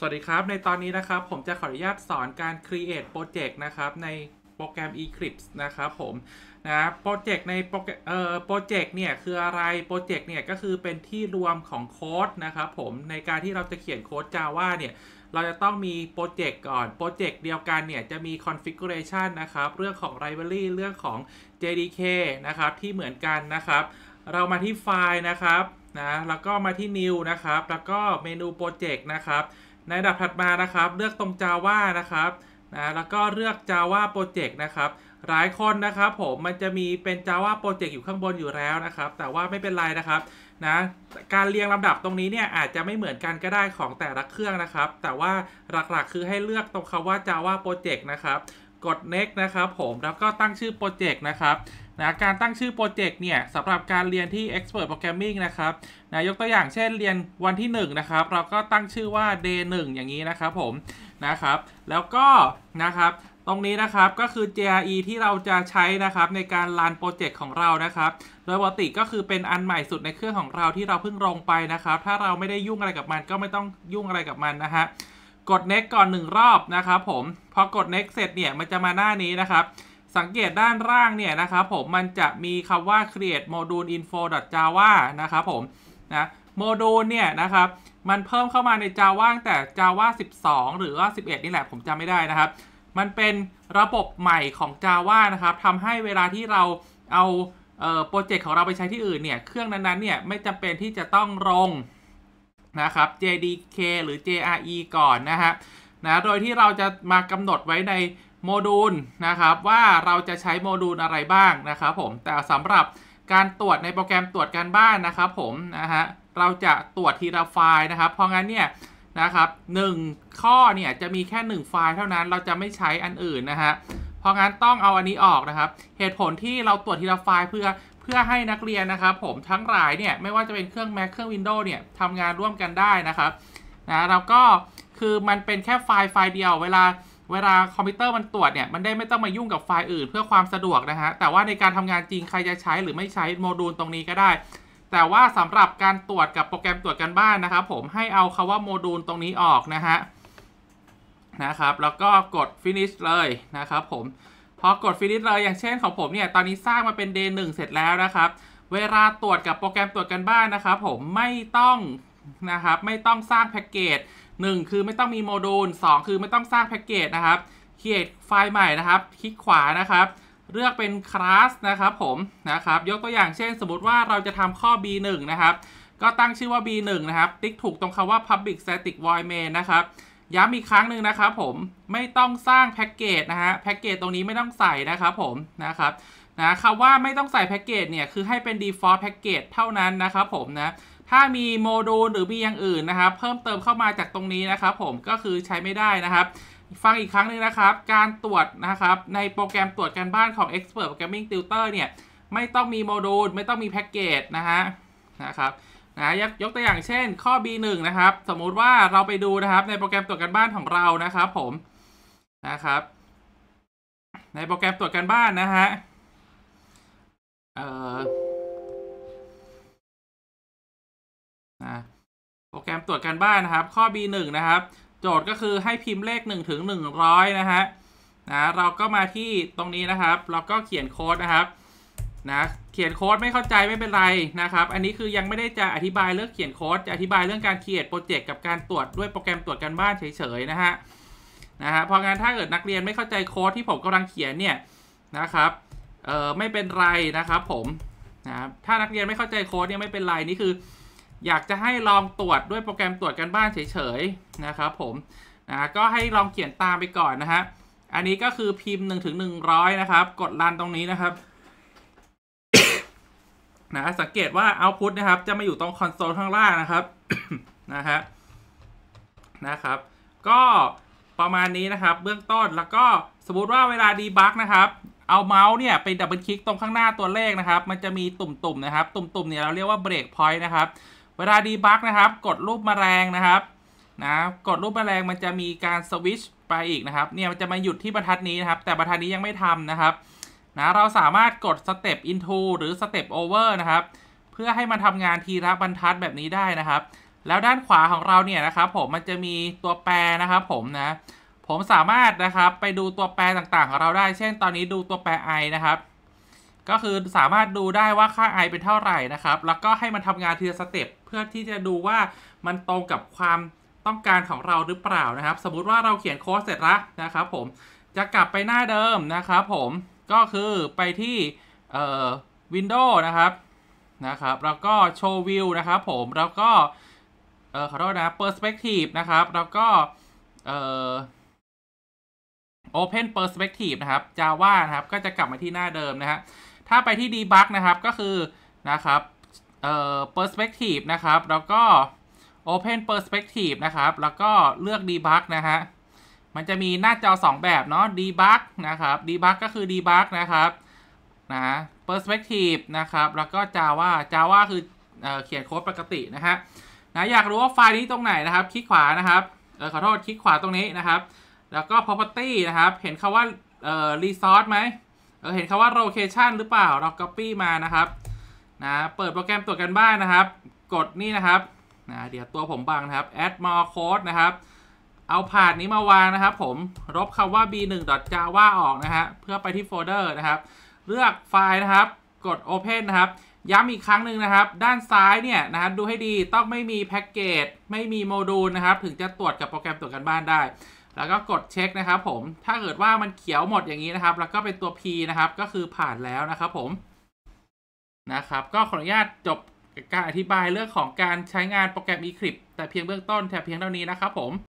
สวัสดีครับ ในตอนนี้นะครับผมจะขออนุญาตสอนการ create project นะครับ ในโปรแกรม Eclipse นะครับผมนะโปรเจกต์ในโปรเอ่อโปรเจกต์เนี่ยคืออะไรโปรเจกต์เนี่ยก็คือเป็นที่รวมของโค้ดนะครับ ผมในการที่เราจะเขียนโค้ด Java เนี่ยเราจะต้องมีโปรเจกต์ก่อนโปรเจกต์เดียวกันเนี่ยจะมี configuration นะครับเรื่องของ library เรื่องของ JDK นะครับที่เหมือนกันนะครับ เรามาที่ไฟล์นะครับนะแล้วก็มาที่ new นะครับแล้วก็เมนูโปรเจกต์นะครับในอันดับถัดมานะครับเลือกตรง Java นะครับนะแล้วก็เลือก Java Project นะครับ หลายคนนะครับ ผมมันจะมีเป็น Java Project อยู่ข้างบนอยู่แล้วนะครับ แต่ว่าไม่เป็นไรนะครับนะการเรียงลำดับตรงนี้เนี่ยอาจจะไม่เหมือนกันก็ได้ของแต่ละเครื่องนะครับ แต่ว่าหลักๆคือให้เลือกตรงคำว่า Java Project นะครับกด next นะครับผมแล้วก็ตั้งชื่อโปรเจกต์นะครับนะการตั้งชื่อโปรเจกต์เนี่ยสำหรับการเรียนที่ Expert Programming นะครับนะยกตัวอย่างเช่นเรียนวันที่ 1 นะครับ เราก็ตั้งชื่อว่า Day 1 อย่างนี้นะครับผม นะครับ แล้วก็นะครับ ตรงนี้นะครับก็คือ JRE ที่เราจะใช้นะครับในการรันโปรเจกต์ของเรานะครับ โดยปกติก็คือเป็นอันใหม่สุดในเครื่องของเราที่เราเพิ่งลงไปนะครับ ถ้าเราไม่ได้ยุ่งอะไรกับมันก็ไม่ต้องยุ่งอะไรกับมันนะฮะ กด next ก่อน 1 รอบนะครับ ผม พอกด next เสร็จเนี่ยมันจะมาหน้านี้นะครับสังเกตด้านล่างเนี่ยนะครับผม มันจะมีคำว่า create module info java นะครับผมนะโมดูลเนี่ยนะครับ มันเพิ่มเข้ามาใน Java แต่ Java 12 หรือว่า 11 นี่แหละผมจำไม่ได้นะครับ มันเป็นระบบใหม่ของ Java นะครับทำให้เวลาที่เราเอาโปรเจกต์ของเราไปใช้ที่อื่นเนี่ย เครื่องนั้นๆเนี่ยไม่จำเป็นที่จะต้องลงนะครับ JDK หรือ JRE ก่อนนะฮะนะโดยที่เราจะมากำหนดไว้ในโมดูลนะครับว่าเราจะใช้โมดูลอะไรบ้างนะครับผมแต่สำหรับการตรวจในโปรแกรมตรวจการบ้านนะครับผมนะฮะเราจะตรวจทีละไฟล์นะครับ เพราะงั้นเนี่ยนะครับหข้อเนี่ยจะมีแค่ 1 ไฟล์เท่านั้นเราจะไม่ใช้อันอื่นนะฮะเพราะงั้นต้องเอาอันนี้ออกนะครับเหตุผลที่เราตรวจทีละไฟล์เพื่อเพื่อให้นักเรียนนะครับผมทั้งหลายเนี่ยไม่ว่าจะเป็นเครื่อง Mac เครื่อง Windows เนี่ยทำงานร่วมกันได้นะครับนะเราก็คือมันเป็นแค่ไฟล์ไฟล์เดียวเวลาเวลาคอมพิวเตอร์มันตรวจเนี่ยมัน ได้ ไม่ต้องมายุ่งกับไฟล์อื่นเพื่อความสะดวก นะฮะแต่ว่าในการทำงานจริงใครจะใช้หรือไม่ใช้ โมดูล ตรงนี้ก็ได้ แต่ว่า สำหรับการตรวจกับโปรแกรมตรวจกันบ้านนะครับ ผมให้เอาคาว่าโมดูล ตรงนี้ออก นะฮะนะครับแล้วก็กด finish เลยนะครับผมพอกด finish เลยอย่างเช่นของผมเนี่ยตอนนี้สร้างมาเป็น day 1เสร็จแล้วนะครับ เวลาตรวจกับโปรแกรมตรวจกันบ้านนะครับ ผมไม่ต้องนะครับไม่ต้องสร้างแพ็กเกจ1คือไม่ต้องมีโมดูล2คือไม่ต้องสร้างแพ็กเกจนะครับเขียนไฟล์ใหม่นะครับ คลิกขวานะครับ เลือกเป็นคลาสนะครับผมนะครับยกตัวอย่างเช่นสมมติว่าเราจะทำข้อ B1 นะครับก็ตั้งชื่อว่า B1 นะครับ ติ๊กถูกตรงคำว่า Public Static Void Main นะครับย้ำอีกครั้งหนึ่งนะครับ ผมไม่ต้องสร้างแพ็กเกจนะฮะแพ็กเกจตรงนี้ไม่ต้องใส่นะครับผมนะครับนะคำว่าไม่ต้องใส่แพ็กเกจเนี่ยคือให้เป็น default แพ็กเกจเท่านั้นนะครับ ผมนะถ้ามี โมดูล หรือมี อย่าง อื่นนะครับ เพิ่มเติมเข้ามาจากตรงนี้นะครับ ผมก็คือใช้ไม่ได้นะครับ ฟังอีกครั้งหนึ่งนะครับ การตรวจนะครับ ในโปรแกรมตรวจการบ้านของ Expert Programming Tutor เนี่ย ไม่ต้องมี โมดูล ไม่ต้องมีแพ็กเกจนะฮะ นะครับนะยยกตัวอย่างเช่น ข้อ B1 นะครับ สมมุติว่าเราไปดูนะครับ ในโปรแกรมตรวจการบ้านของเรานะครับ ผมนะครับ ในโปรแกรมตรวจการบ้านนะฮะเอ่อนะโปรแกรมตรวจการบ้านนะครับ ข้อ B1 นะครับ โจทย์ก็คือให้พิมพ์เลข1ถึง100นะฮะนะเราก็มาที่ตรงนี้นะครับ เราก็เขียนโค้ดนะครับนะเขียนโค้ดไม่เข้าใจไม่เป็นไรนะครับ อันนี้คือยังไม่ได้จะอธิบายเรื่องเขียนโค้ดจะอธิบายเรื่องการเขียนโปรเจกต์กับการตรวจด้วยโปรแกรมตรวจการบ้านเฉยๆนะฮะนะฮะพอางานถ้าเกิดนักเรียนไม่เข้าใจโค้ดที่ผมกำลังเขียนเนี่ยนะครับเออไม่เป็นไรนะครับผมนะถ้านักเรียนไม่เข้าใจโค้ดเนี่ยไม่เป็นไรนี่คืออยากจะให้ลองตรวจด้วยโปรแกรมตรวจกันบ้านเฉยๆ นะครับผมนะก็ให้ลองเขียนตามไปก่อนนะฮะอันนี้ก็คือพิมพ์หนึ่งถึงหนึ่งร้อยนะครับ กดรันตรงนี้นะครับนะสังเกตว่าเอาพุทนะครับ จะมาอยู่ตรงคอนโซลข้างล่างนะครับนะฮะนะครับ ก็ประมาณนี้นะครับเบื้องต้นแล้วก็สมมติว่าเวลาดีบักนะครับเอาเมาส์เนี่ยไปดับเบิลคลิกตรงข้างหน้าตัวเลขนะครับมันจะมีตุ่มๆนะครับ ตุ่มๆเนี่ยเราเรียกว่าเบรกพอยต์นะครับเวลาดีบักนะครับ กดรูปมแมลงนะครับ นะ กดรูปมแมลงมันจะมีการสวิชไปอีกนะครับ เนี่ยมันจะมาหยุดที่บรรทัดนี้นะครับ แต่บรรทัดนี้ยังไม่ทำนะครับ นะเราสามารถกดสเต็ป into หรือสเต็ป over นะครับ เพื่อให้มันทำงานทีละบรรทัดแบบนี้ได้นะครับ แล้วด้านขวาของเราเนี่ยนะครับ ผมมันจะมีตัวแปรนะครับ ผมนะ ผมสามารถนะครับไปดูตัวแปรต่างๆของเราได้ เช่นตอนนี้ดูตัวแปร i นะครับก็คือสามารถดูได้ว่าค่า i เป็นเท่าไหร่นะครับ แล้วก็ให้มันทำงานทีละสเต็ปเพื่อที่จะดูว่ามันตรงกับความต้องการของเราหรือเปล่านะครับ สมมุติว่าเราเขียนโค้ดเสร็จละนะครับ ผม จะกลับไปหน้าเดิมนะครับ ผม ก็คือไปที่เอ่อ Windows นะครับนะครับแล้วก็โชว์วิวนะครับ ผมแล้วก็เอ่อขอโทษนะ Perspective นะครับแล้วก็เอ่อ Open Perspective นะครับ Java นะครับก็จะกลับมาที่หน้าเดิมนะฮะถ้าไปที่ debug นะครับ ก็คือ นะครับเอ่อ perspective นะครับ แล้วก็ open perspective นะครับ แล้วก็เลือก debug นะฮะ มันจะมีหน้าจอ 2 แบบเนาะ debug นะครับ debug ก็คือ debug นะครับ นะ perspective นะครับ แล้วก็ java java คือเอเขียนโค้ดปกตินะฮะ นะ อยากรู้ว่าไฟล์นี้ตรงไหนนะครับ คลิกขวานะครับเออขอโทษคลิกขวาตรงนี้นะครับ แล้วก็ property นะครับ เห็นคาว่าเอ่อ resource ไหมเราเห็นคำว่า location หรือเปล่า เรา copy มานะครับ นะ เปิดโปรแกรมตรวจกันบ้านนะครับ กดนี่นะครับ นะ เดี๋ยวตัวผมบังนะครับ add more code นะครับ เอาผ่านนี้มาวางนะครับ ผม ลบคำว่า b1.java ออกนะฮะ เพื่อไปที่โฟลเดอร์นะครับ เลือกไฟล์นะครับ กด open นะครับ ย้ำอีกครั้งหนึ่งนะครับ ด้านซ้ายเนี่ยนะฮะ ดูให้ดี ต้องไม่มีแพ็กเกจไม่มีโมดูลนะครับ ถึงจะตรวจกับโปรแกรมตรวจกันบ้านได้แล้วก็กดเช็คนะครับผม ถ้าเกิดว่ามันเขียวหมดอย่างนี้นะครับ แล้วก็เป็นตัว P นะครับ ก็คือผ่านแล้วนะครับผม นะครับ ก็ขออนุญาตจบการอธิบายเรื่องของการใช้งานโปรแกรม Eclipse แต่เพียงเบื้องต้นแต่เพียงเท่านี้นะครับผม